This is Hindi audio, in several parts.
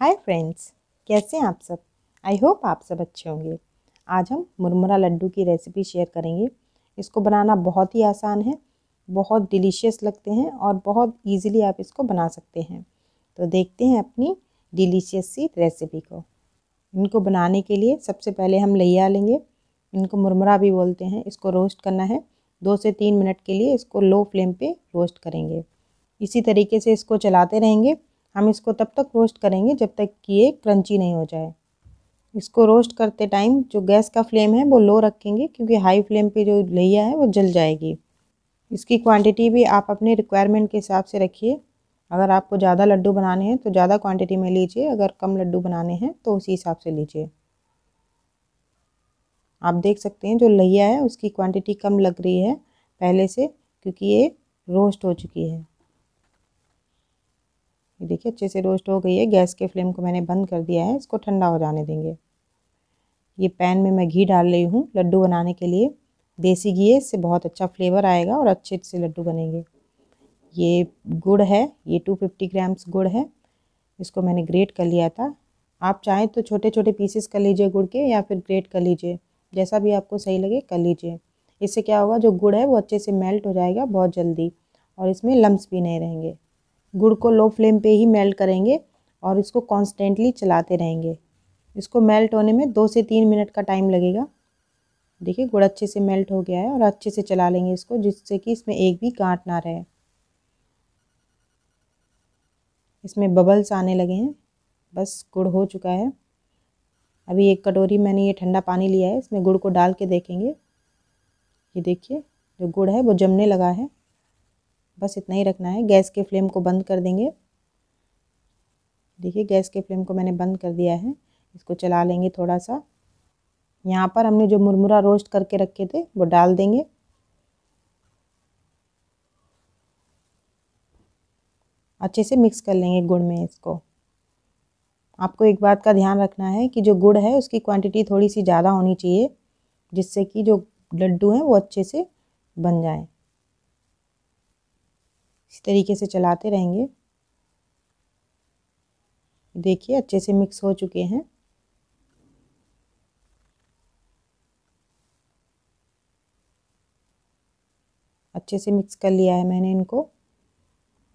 हाय फ्रेंड्स कैसे हैं आप सब आई होप आप सब अच्छे होंगे आज हम मुरमुरा लड्डू की रेसिपी शेयर करेंगे इसको बनाना बहुत ही आसान है बहुत डिलीशियस लगते हैं और बहुत इजीली आप इसको बना सकते हैं तो देखते हैं अपनी डिलीशियस सी रेसिपी को इनको बनाने के लिए सबसे पहले हम लिया लेंगे इनको मुरमुरा भी बोलते हैं इसको रोस्ट करना है दो से तीन मिनट के लिए इसको लो फ्लेम पर रोस्ट करेंगे इसी तरीके से इसको चलाते रहेंगे हम इसको तब तक रोस्ट करेंगे जब तक कि ये क्रंची नहीं हो जाए इसको रोस्ट करते टाइम जो गैस का फ्लेम है वो लो रखेंगे क्योंकि हाई फ्लेम पे जो लहिया है वो जल जाएगी इसकी क्वांटिटी भी आप अपने रिक्वायरमेंट के हिसाब से रखिए अगर आपको ज़्यादा लड्डू बनाने हैं तो ज़्यादा क्वान्टिटी में लीजिए अगर कम लड्डू बनाने हैं तो उसी हिसाब से लीजिए आप देख सकते हैं जो लहिया है उसकी क्वान्टिटी कम लग रही है पहले से क्योंकि ये रोस्ट हो चुकी है ये देखिए अच्छे से रोस्ट हो गई है गैस के फ्लेम को मैंने बंद कर दिया है इसको ठंडा हो जाने देंगे ये पैन में मैं घी डाल रही हूँ लड्डू बनाने के लिए देसी घी है इससे बहुत अच्छा फ्लेवर आएगा और अच्छे से लड्डू बनेंगे ये गुड़ है ये टू फिफ्टी ग्राम्स गुड़ है इसको मैंने ग्रेट कर लिया था आप चाहें तो छोटे छोटे पीसेस कर लीजिए गुड़ के या फिर ग्रेट कर लीजिए जैसा भी आपको सही लगे कर लीजिए इससे क्या होगा जो गुड़ है वो अच्छे से मेल्ट हो जाएगा बहुत जल्दी और इसमें लम्ब्स भी नहीं रहेंगे गुड़ को लो फ्लेम पे ही मेल्ट करेंगे और इसको कॉन्स्टेंटली चलाते रहेंगे इसको मेल्ट होने में दो से तीन मिनट का टाइम लगेगा देखिए गुड़ अच्छे से मेल्ट हो गया है और अच्छे से चला लेंगे इसको जिससे कि इसमें एक भी गांठ ना रहे इसमें बबल्स आने लगे हैं बस गुड़ हो चुका है अभी एक कटोरी मैंने ये ठंडा पानी लिया है इसमें गुड़ को डाल के देखेंगे ये देखिए जो गुड़ है वो जमने लगा है बस इतना ही रखना है गैस के फ्लेम को बंद कर देंगे देखिए गैस के फ्लेम को मैंने बंद कर दिया है इसको चला लेंगे थोड़ा सा यहाँ पर हमने जो मुरमुरा रोस्ट करके रखे थे वो डाल देंगे अच्छे से मिक्स कर लेंगे गुड़ में इसको आपको एक बात का ध्यान रखना है कि जो गुड़ है उसकी क्वांटिटी थोड़ी सी ज़्यादा होनी चाहिए जिससे कि जो लड्डू हैं वो अच्छे से बन जाएं इसी तरीके से चलाते रहेंगे देखिए अच्छे से मिक्स हो चुके हैं अच्छे से मिक्स कर लिया है मैंने इनको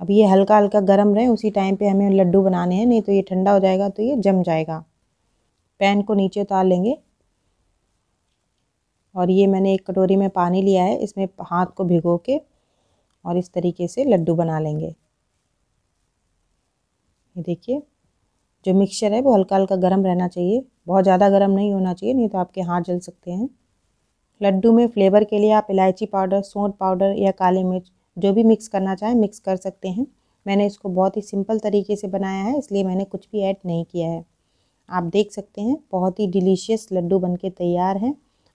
अब ये हल्का हल्का गर्म रहे उसी टाइम पे हमें लड्डू बनाने हैं नहीं तो ये ठंडा हो जाएगा तो ये जम जाएगा पैन को नीचे उतार लेंगे और ये मैंने एक कटोरी में पानी लिया है इसमें हाथ को भिगो के और इस तरीके से लड्डू बना लेंगे ये देखिए जो मिक्सचर है वो हल्का हल्का गर्म रहना चाहिए बहुत ज़्यादा गर्म नहीं होना चाहिए नहीं तो आपके हाथ जल सकते हैं लड्डू में फ्लेवर के लिए आप इलायची पाउडर सौंठ पाउडर या काली मिर्च जो भी मिक्स करना चाहें मिक्स कर सकते हैं मैंने इसको बहुत ही सिंपल तरीके से बनाया है इसलिए मैंने कुछ भी ऐड नहीं किया है आप देख सकते हैं बहुत ही डिलीशियस लड्डू बनके तैयार हैं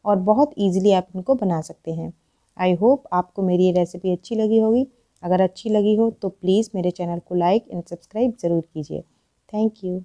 और बहुत ईजिली आप इनको बना सकते हैं आई होप आपको मेरी ये रेसिपी अच्छी लगी होगी अगर अच्छी लगी हो तो प्लीज़ मेरे चैनल को लाइक एंड सब्सक्राइब ज़रूर कीजिए थैंक यू